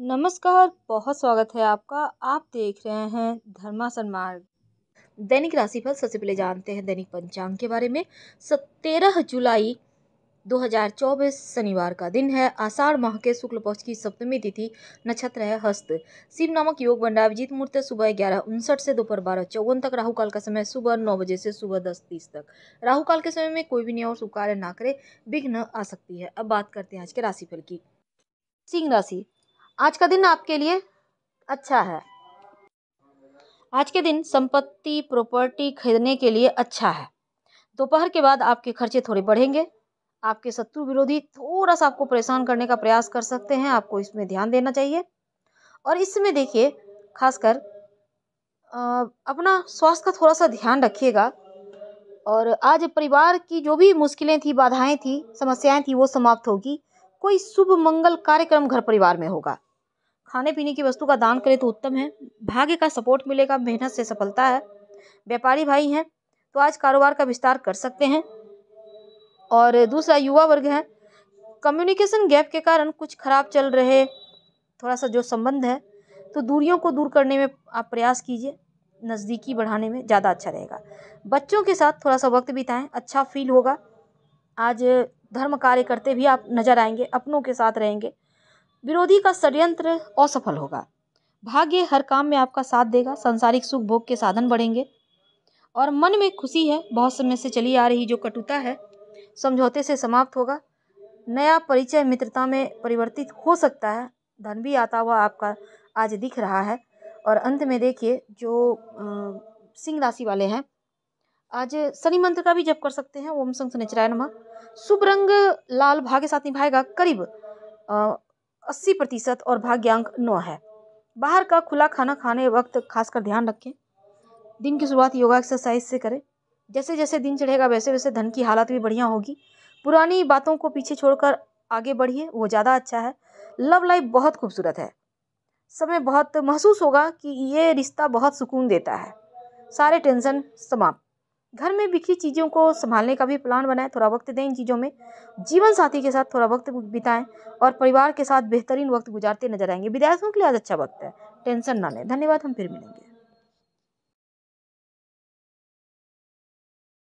नमस्कार बहुत स्वागत है आपका आप देख रहे हैं धर्मासन मार्ग दैनिक राशिफल सबसे पहले जानते हैं दैनिक पंचांग के बारे में सत्रह जुलाई 2024 शनिवार का दिन है आषाढ़ माह के शुक्ल पक्ष की सप्तमी तिथि नक्षत्र है हस्त शिव नामक योग बंडा अभिजीत मुहूर्त सुबह ग्यारह उनसठ से दोपहर बारह चौवन तक राहु काल का समय सुबह नौ बजे से सुबह दस तीस तक राहु काल के समय में कोई भी नियम और शुभ कार्य ना करे विघ्न आ सकती है अब बात करते हैं आज के राशिफल की सिंह राशि आज का दिन आपके लिए अच्छा है आज के दिन संपत्ति प्रॉपर्टी खरीदने के लिए अच्छा है दोपहर के बाद आपके खर्चे थोड़े बढ़ेंगे आपके शत्रु विरोधी थोड़ा सा आपको परेशान करने का प्रयास कर सकते हैं आपको इसमें ध्यान देना चाहिए और इसमें देखिए खासकर अपना स्वास्थ्य का थोड़ा सा ध्यान रखिएगा और आज परिवार की जो भी मुश्किलें थी बाधाएं थी समस्याएं थी वो समाप्त होगी कोई शुभ मंगल कार्यक्रम घर परिवार में होगा खाने पीने की वस्तु का दान करें तो उत्तम है भाग्य का सपोर्ट मिलेगा मेहनत से सफलता है व्यापारी भाई हैं तो आज कारोबार का विस्तार कर सकते हैं और दूसरा युवा वर्ग है कम्युनिकेशन गैप के कारण कुछ खराब चल रहे थोड़ा सा जो संबंध है तो दूरियों को दूर करने में आप प्रयास कीजिए नज़दीकी बढ़ाने में ज़्यादा अच्छा रहेगा बच्चों के साथ थोड़ा सा वक्त बिताएं अच्छा फील होगा आज धर्म कार्य करते भी आप नज़र आएंगे अपनों के साथ रहेंगे विरोधी का षड्यंत्र असफल होगा भाग्य हर काम में आपका साथ देगा सांसारिक सुख भोग के साधन बढ़ेंगे और मन में खुशी है बहुत समय से चली आ रही जो कटुता है समझौते से समाप्त होगा नया परिचय मित्रता में परिवर्तित हो सकता है धन भी आता हुआ आपका आज दिख रहा है और अंत में देखिए जो सिंह राशि वाले हैं आज शनि मंत्र का भी जप कर सकते हैं ओम संग सुनिचराय नमः शुभ रंग लाल भाग्य साथ निभाएगा करीब अस्सी प्रतिशत और भाग्यांक नौ है बाहर का खुला खाना खाने वक्त खासकर ध्यान रखें दिन की शुरुआत योगा एक्सरसाइज से करें जैसे जैसे दिन चढ़ेगा वैसे वैसे धन की हालत भी बढ़िया होगी पुरानी बातों को पीछे छोड़कर आगे बढ़िए वो ज़्यादा अच्छा है लव लाइफ बहुत खूबसूरत है समय बहुत महसूस होगा कि ये रिश्ता बहुत सुकून देता है सारे टेंशन समाप्त घर में बिखरी चीज़ों को संभालने का भी प्लान बनाएं थोड़ा वक्त दें इन चीज़ों में जीवन साथी के साथ थोड़ा वक्त बिताएं और परिवार के साथ बेहतरीन वक्त गुजारते नजर आएंगे विद्यार्थियों के लिए आज अच्छा वक्त है टेंशन ना लें धन्यवाद हम फिर मिलेंगे